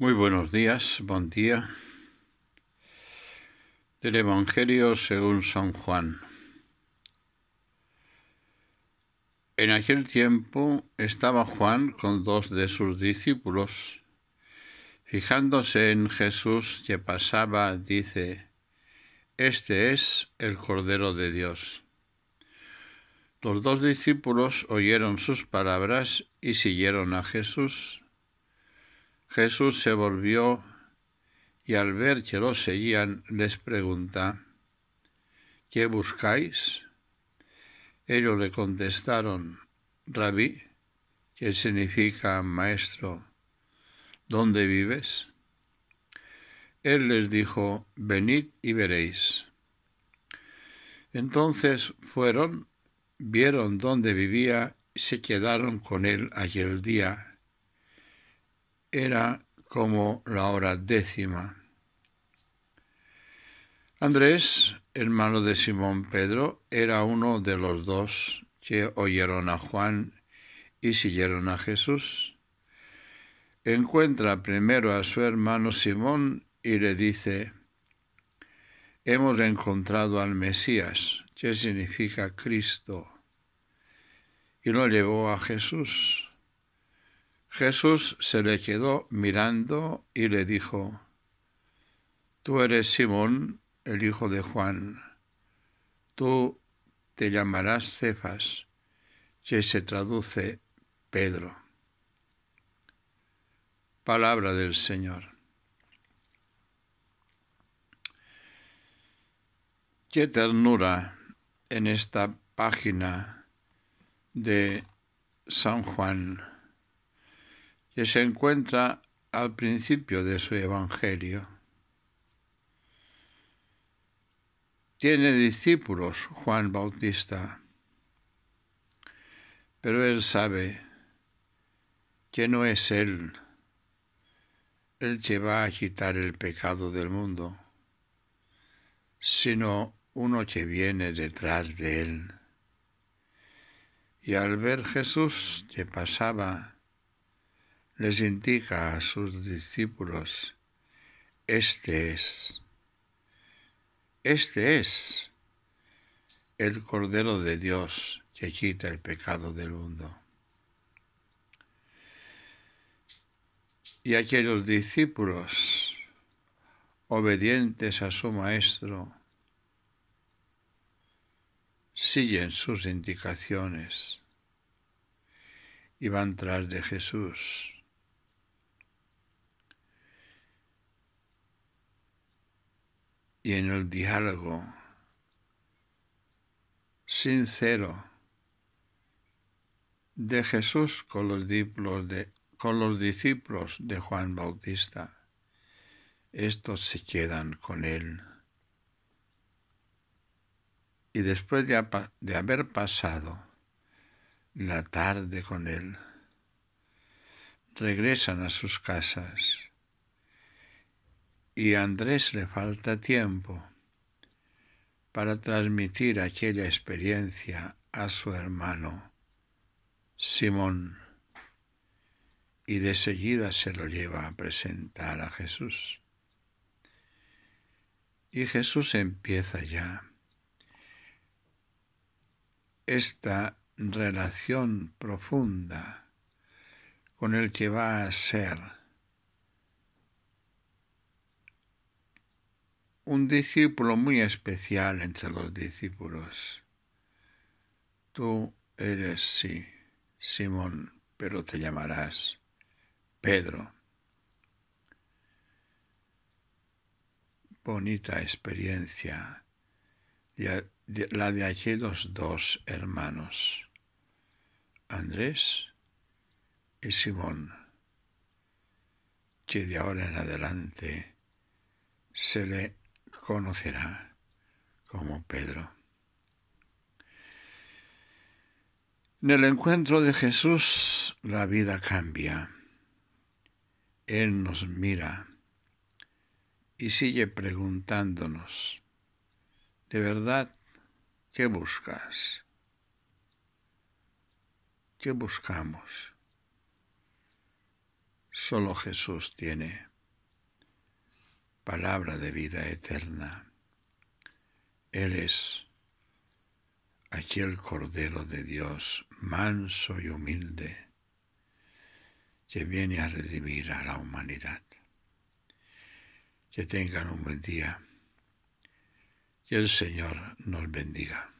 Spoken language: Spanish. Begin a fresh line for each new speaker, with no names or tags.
Muy buenos días, buen día. Del Evangelio según San Juan. En aquel tiempo estaba Juan con dos de sus discípulos. Fijándose en Jesús que pasaba, dice, Este es el Cordero de Dios. Los dos discípulos oyeron sus palabras y siguieron a Jesús. Jesús se volvió y al ver que los seguían les pregunta, ¿qué buscáis? Ellos le contestaron, Rabí, que significa maestro, ¿dónde vives? Él les dijo, venid y veréis. Entonces fueron, vieron dónde vivía y se quedaron con él aquel día era como la hora décima. Andrés, hermano de Simón Pedro, era uno de los dos que oyeron a Juan y siguieron a Jesús. Encuentra primero a su hermano Simón y le dice, hemos encontrado al Mesías, que significa Cristo, y lo llevó a Jesús. Jesús se le quedó mirando y le dijo, Tú eres Simón, el hijo de Juan, tú te llamarás Cefas, que se traduce Pedro. Palabra del Señor. Qué ternura en esta página de San Juan que se encuentra al principio de su Evangelio. Tiene discípulos Juan Bautista, pero él sabe que no es él el que va a quitar el pecado del mundo, sino uno que viene detrás de él. Y al ver Jesús que pasaba les indica a sus discípulos, este es, este es el Cordero de Dios que quita el pecado del mundo. Y aquellos discípulos, obedientes a su Maestro, siguen sus indicaciones y van tras de Jesús y en el diálogo sincero de Jesús con los, de, con los discípulos de Juan Bautista. Estos se quedan con él. Y después de haber pasado la tarde con él, regresan a sus casas y Andrés le falta tiempo para transmitir aquella experiencia a su hermano Simón y de seguida se lo lleva a presentar a Jesús. Y Jesús empieza ya esta relación profunda con el que va a ser un discípulo muy especial entre los discípulos. Tú eres, sí, Simón, pero te llamarás Pedro. Bonita experiencia, la de aquellos dos hermanos, Andrés y Simón, que de ahora en adelante se le conocerá como Pedro. En el encuentro de Jesús la vida cambia. Él nos mira y sigue preguntándonos, ¿de verdad qué buscas? ¿Qué buscamos? Solo Jesús tiene palabra de vida eterna. es aquel Cordero de Dios, manso y humilde, que viene a redimir a la humanidad. Que tengan un buen día. Que el Señor nos bendiga.